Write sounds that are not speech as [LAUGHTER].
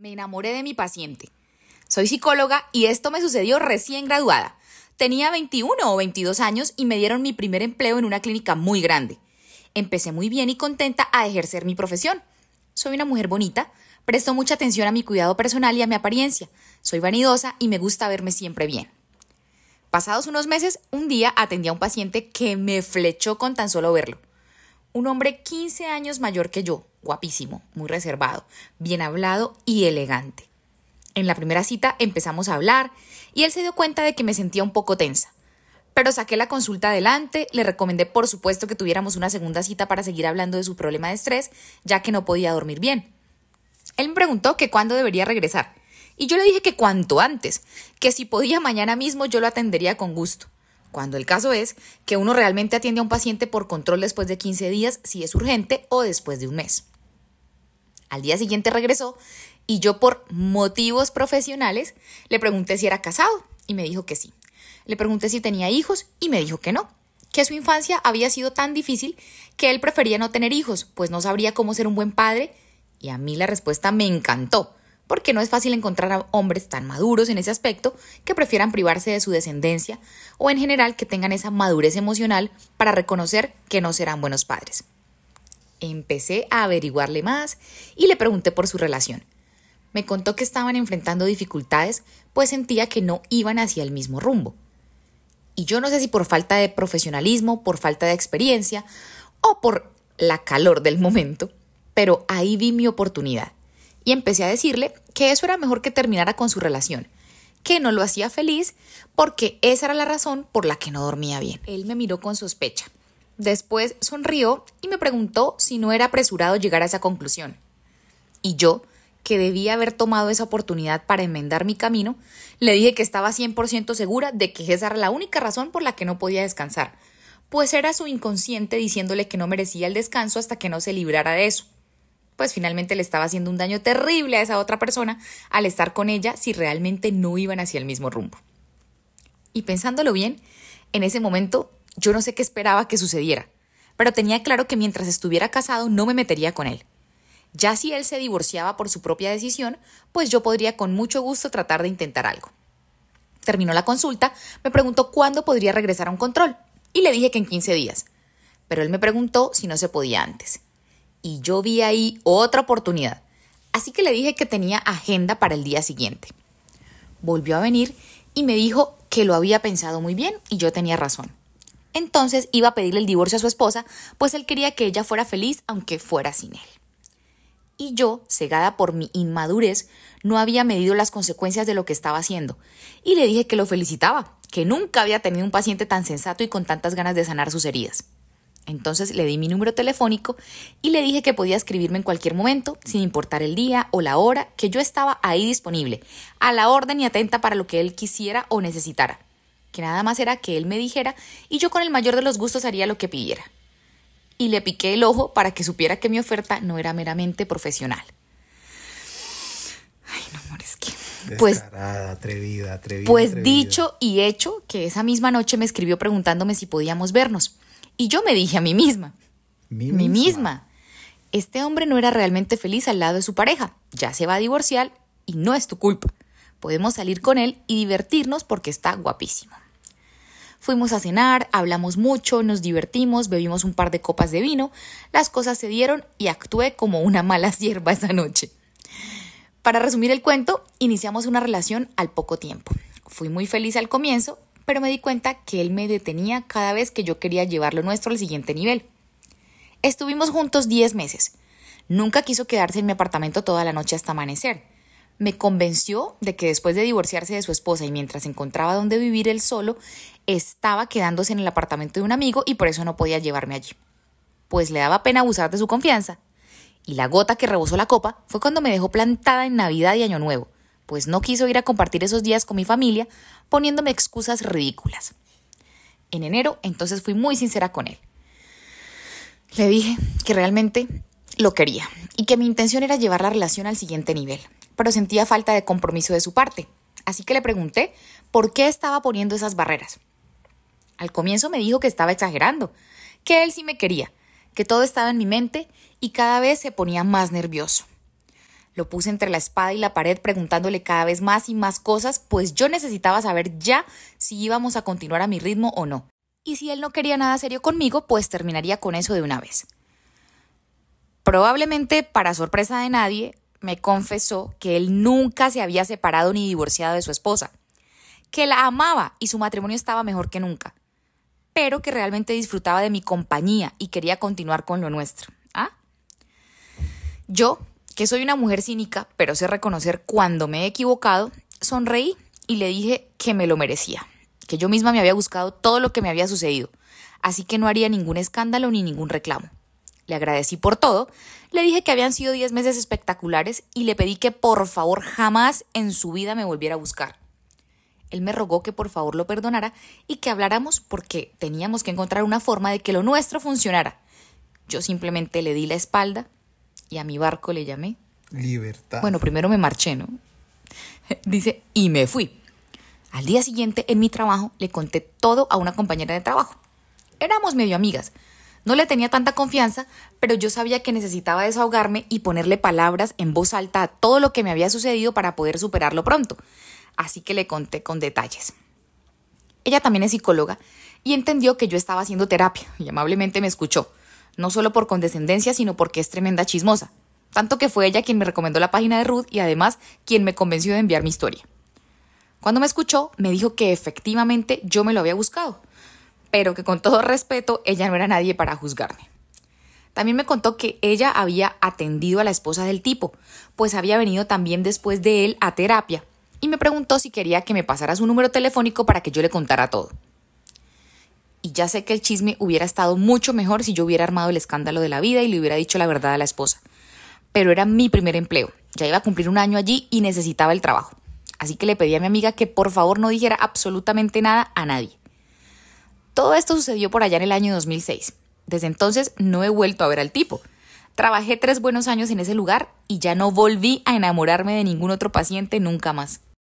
Me enamoré de mi paciente. Soy psicóloga y esto me sucedió recién graduada. Tenía 21 o 22 años y me dieron mi primer empleo en una clínica muy grande. Empecé muy bien y contenta a ejercer mi profesión. Soy una mujer bonita, presto mucha atención a mi cuidado personal y a mi apariencia. Soy vanidosa y me gusta verme siempre bien. Pasados unos meses, un día atendí a un paciente que me flechó con tan solo verlo. Un hombre 15 años mayor que yo, guapísimo, muy reservado, bien hablado y elegante. En la primera cita empezamos a hablar y él se dio cuenta de que me sentía un poco tensa. Pero saqué la consulta adelante, le recomendé por supuesto que tuviéramos una segunda cita para seguir hablando de su problema de estrés, ya que no podía dormir bien. Él me preguntó que cuándo debería regresar, y yo le dije que cuanto antes, que si podía mañana mismo yo lo atendería con gusto cuando el caso es que uno realmente atiende a un paciente por control después de 15 días si es urgente o después de un mes. Al día siguiente regresó y yo por motivos profesionales le pregunté si era casado y me dijo que sí. Le pregunté si tenía hijos y me dijo que no, que su infancia había sido tan difícil que él prefería no tener hijos, pues no sabría cómo ser un buen padre y a mí la respuesta me encantó porque no es fácil encontrar a hombres tan maduros en ese aspecto que prefieran privarse de su descendencia o en general que tengan esa madurez emocional para reconocer que no serán buenos padres. Empecé a averiguarle más y le pregunté por su relación. Me contó que estaban enfrentando dificultades, pues sentía que no iban hacia el mismo rumbo. Y yo no sé si por falta de profesionalismo, por falta de experiencia o por la calor del momento, pero ahí vi mi oportunidad y empecé a decirle que eso era mejor que terminara con su relación, que no lo hacía feliz porque esa era la razón por la que no dormía bien. Él me miró con sospecha. Después sonrió y me preguntó si no era apresurado llegar a esa conclusión. Y yo, que debía haber tomado esa oportunidad para enmendar mi camino, le dije que estaba 100% segura de que esa era la única razón por la que no podía descansar, pues era su inconsciente diciéndole que no merecía el descanso hasta que no se librara de eso pues finalmente le estaba haciendo un daño terrible a esa otra persona al estar con ella si realmente no iban hacia el mismo rumbo. Y pensándolo bien, en ese momento yo no sé qué esperaba que sucediera, pero tenía claro que mientras estuviera casado no me metería con él. Ya si él se divorciaba por su propia decisión, pues yo podría con mucho gusto tratar de intentar algo. Terminó la consulta, me preguntó cuándo podría regresar a un control y le dije que en 15 días. Pero él me preguntó si no se podía antes y yo vi ahí otra oportunidad. Así que le dije que tenía agenda para el día siguiente. Volvió a venir y me dijo que lo había pensado muy bien y yo tenía razón. Entonces iba a pedirle el divorcio a su esposa, pues él quería que ella fuera feliz aunque fuera sin él. Y yo, cegada por mi inmadurez, no había medido las consecuencias de lo que estaba haciendo. Y le dije que lo felicitaba, que nunca había tenido un paciente tan sensato y con tantas ganas de sanar sus heridas. Entonces le di mi número telefónico y le dije que podía escribirme en cualquier momento, sin importar el día o la hora, que yo estaba ahí disponible, a la orden y atenta para lo que él quisiera o necesitara. Que nada más era que él me dijera y yo con el mayor de los gustos haría lo que pidiera. Y le piqué el ojo para que supiera que mi oferta no era meramente profesional. Ay, no, amor, es que... Pues, pues dicho y hecho que esa misma noche me escribió preguntándome si podíamos vernos. Y yo me dije a mí misma, mí misma. misma, este hombre no era realmente feliz al lado de su pareja, ya se va a divorciar y no es tu culpa. Podemos salir con él y divertirnos porque está guapísimo. Fuimos a cenar, hablamos mucho, nos divertimos, bebimos un par de copas de vino, las cosas se dieron y actué como una mala [LAUGHS] sierva esa noche. Para resumir el cuento, iniciamos una relación al poco tiempo. Fui muy feliz al comienzo pero me di cuenta que él me detenía cada vez que yo quería llevar lo nuestro al siguiente nivel. Estuvimos juntos 10 meses. Nunca quiso quedarse en mi apartamento toda la noche hasta amanecer. Me convenció de que después de divorciarse de su esposa y mientras encontraba dónde vivir él solo, estaba quedándose en el apartamento de un amigo y por eso no podía llevarme allí. Pues le daba pena abusar de su confianza. Y la gota que rebosó la copa fue cuando me dejó plantada en Navidad y Año Nuevo pues no quiso ir a compartir esos días con mi familia, poniéndome excusas ridículas. En enero entonces fui muy sincera con él. Le dije que realmente lo quería y que mi intención era llevar la relación al siguiente nivel, pero sentía falta de compromiso de su parte, así que le pregunté por qué estaba poniendo esas barreras. Al comienzo me dijo que estaba exagerando, que él sí me quería, que todo estaba en mi mente y cada vez se ponía más nervioso. Lo puse entre la espada y la pared preguntándole cada vez más y más cosas, pues yo necesitaba saber ya si íbamos a continuar a mi ritmo o no. Y si él no quería nada serio conmigo, pues terminaría con eso de una vez. Probablemente, para sorpresa de nadie, me confesó que él nunca se había separado ni divorciado de su esposa, que la amaba y su matrimonio estaba mejor que nunca, pero que realmente disfrutaba de mi compañía y quería continuar con lo nuestro. ¿Ah? Yo, que soy una mujer cínica, pero sé reconocer cuando me he equivocado, sonreí y le dije que me lo merecía, que yo misma me había buscado todo lo que me había sucedido, así que no haría ningún escándalo ni ningún reclamo. Le agradecí por todo, le dije que habían sido 10 meses espectaculares y le pedí que por favor jamás en su vida me volviera a buscar. Él me rogó que por favor lo perdonara y que habláramos porque teníamos que encontrar una forma de que lo nuestro funcionara. Yo simplemente le di la espalda y a mi barco le llamé. Libertad. Bueno, primero me marché, ¿no? [LAUGHS] Dice, y me fui. Al día siguiente, en mi trabajo, le conté todo a una compañera de trabajo. Éramos medio amigas. No le tenía tanta confianza, pero yo sabía que necesitaba desahogarme y ponerle palabras en voz alta a todo lo que me había sucedido para poder superarlo pronto. Así que le conté con detalles. Ella también es psicóloga y entendió que yo estaba haciendo terapia y amablemente me escuchó no solo por condescendencia, sino porque es tremenda chismosa. Tanto que fue ella quien me recomendó la página de Ruth y además quien me convenció de enviar mi historia. Cuando me escuchó, me dijo que efectivamente yo me lo había buscado, pero que con todo respeto ella no era nadie para juzgarme. También me contó que ella había atendido a la esposa del tipo, pues había venido también después de él a terapia, y me preguntó si quería que me pasara su número telefónico para que yo le contara todo y ya sé que el chisme hubiera estado mucho mejor si yo hubiera armado el escándalo de la vida y le hubiera dicho la verdad a la esposa. Pero era mi primer empleo, ya iba a cumplir un año allí y necesitaba el trabajo. Así que le pedí a mi amiga que por favor no dijera absolutamente nada a nadie. Todo esto sucedió por allá en el año 2006. Desde entonces no he vuelto a ver al tipo. Trabajé tres buenos años en ese lugar y ya no volví a enamorarme de ningún otro paciente nunca más.